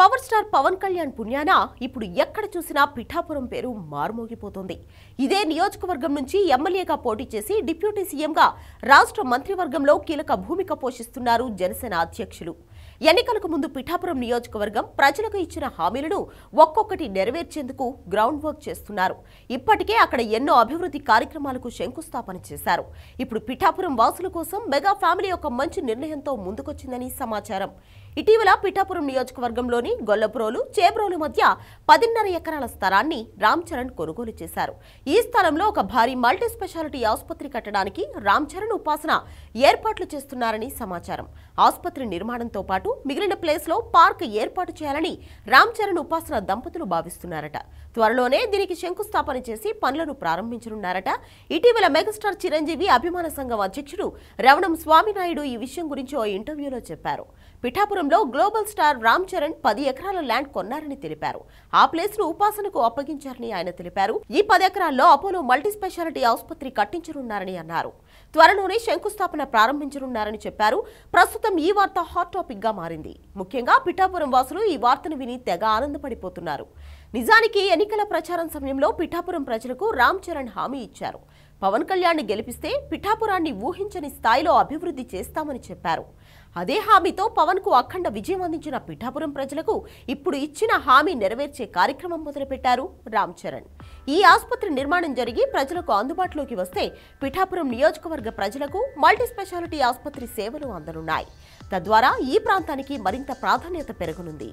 power star Pawan Kalyan పుణ్యాన ఇప్పుడు ఎక్కడ చూసినా పిఠాపురం పేరు మారుమోగిపోతుంది ఇదే నియోజకవర్గం నుంచి ఎమ్మెల్యేగా పోటీ చేసి డిప్యూటీ సీఎంగా రాష్ట్ర మంత్రివర్గంలో కీలక భూమిక పోషిస్తున్నారు జనసేన అధ్యక్షులు ఎన్నికలకు ముందు పిఠాపురం నియోజకవర్గం ప్రజలకు ఇచ్చిన హామీలను ఒక్కొక్కటి నెరవేర్చేందుకు గ్రౌండ్ వర్క్ చేస్తున్నారు ఇప్పటికే అక్కడ ఎన్నో అభివృద్ధి కార్యక్రమాలకు శంకుస్థాపన చేశారు ఇప్పుడు పిఠాపురం వాసుల కోసం మెగా ఫ్యామిలీ ఒక మంచి నిర్ణయంతో ముందుకొచ్చిందని సమాచారం ఇటీవల పిఠాపురం నియోజకవర్గంలోని గొల్లప్రోలు చేబ్రోలు మధ్య పదిన్నర ఎకరాల స్థలాన్ని రామ్ చరణ్ కొనుగోలు చేశారు ఈ స్థలంలో ఒక భారీ మల్టీ స్పెషాలిటీ ఆసుపత్రి కట్టడానికి రామ్ చరణ్ ఉపాసన ఏర్పాట్లు చేస్తున్నారని సమాచారం ఆసుపత్రి నిర్మాణంతో పాటు మిగిలిన ప్లేస్లో పార్క్ ఏర్పాటు చేయాలని రామ్ చరణ్ ఉపాసన దంపతులు భావిస్తున్నారట త్వరలోనే దీనికి శంకుస్థాపన చేసి పనులను ప్రారంభించనున్నారట ఇటీవల మెగాస్టార్ చిరంజీవి అభిమాన సంఘం అధ్యక్షుడు రవణం స్వామినాయుడు ఈ విషయం గురించి ఓ ఇంటర్వ్యూలో చెప్పారు పిఠాపురం సమయంలో గ్లోబల్ స్టార్ రామ్ చరణ్ పది ఎకరాల ల్యాండ్ కొన్నారని తెలిపారు ఆ ప్లేస్ ను ఉపాసనకు అప్పగించారని ఆయన తెలిపారు ఈ పది ఎకరాల్లో అపోలో మల్టీ స్పెషాలిటీ ఆసుపత్రి కట్టించనున్నారని అన్నారు త్వరలోనే శంకుస్థాపన ప్రారంభించనున్నారని చెప్పారు ప్రస్తుతం ఈ వార్త హాట్ టాపిక్ గా మారింది ముఖ్యంగా పిఠాపురం వాసులు ఈ వార్తను విని తెగ ఆనందపడిపోతున్నారు నిజానికి ఎన్నికల ప్రచారం సమయంలో పిఠాపురం ప్రజలకు రామ్ చరణ్ హామీ ఇచ్చారు పవన్ కళ్యాణ్ గెలిపిస్తే పిఠాపురాన్ని ఊహించని స్థాయిలో అభివృద్ధి చేస్తామని చెప్పారు అదే హామీతో పవన్ కు అఖండ విజయం అందించిన పిఠాపురం ప్రజలకు ఇప్పుడు ఇచ్చిన హామీ నెరవేర్చే కార్యక్రమం మొదలుపెట్టారు రామ్ చరణ్ ఈ ఆసుపత్రి నిర్మాణం జరిగి ప్రజలకు అందుబాటులోకి వస్తే పిఠాపురం నియోజకవర్గ ప్రజలకు మల్టీ స్పెషాలిటీ ఆసుపత్రి సేవలు అందనున్నాయి తద్వారా ఈ ప్రాంతానికి మరింత ప్రాధాన్యత పెరగనుంది